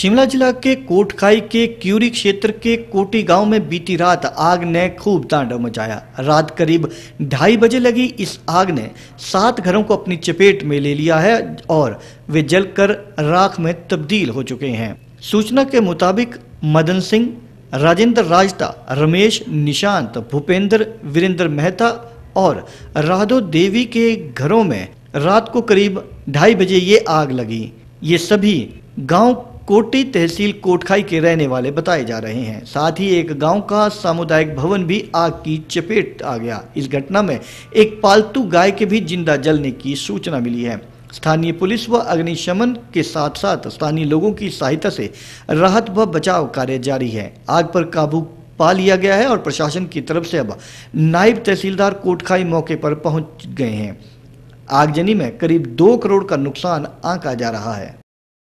शिमला जिला के कोटखाई के क्यूरी क्षेत्र के कोटी गांव में बीती रात आग ने खूब तांडव मचाया रात करीब ढाई बजे लगी इस आग ने सात घरों को अपनी चपेट में ले लिया है और वे जलकर राख में तब्दील हो चुके हैं सूचना के मुताबिक मदन सिंह राजेंद्र राजता रमेश निशांत भूपेंद्र वीरेंद्र मेहता और राधो देवी के घरों में रात को करीब ढाई बजे ये आग लगी ये सभी गांव कोटी तहसील कोटखाई के रहने वाले बताए जा रहे हैं साथ ही एक गांव का सामुदायिक भवन भी आग की चपेट आ गया इस घटना में एक पालतू गाय के भी जिंदा जलने की सूचना मिली है स्थानीय पुलिस व अग्निशमन के साथ साथ स्थानीय लोगों की सहायता से राहत व बचाव कार्य जारी है आग पर काबू पा लिया गया है और प्रशासन की तरफ से अब नायब तहसीलदार कोटखाई मौके पर पहुंच गए हैं आगजनी में करीब दो करोड़ का नुकसान आंका जा रहा है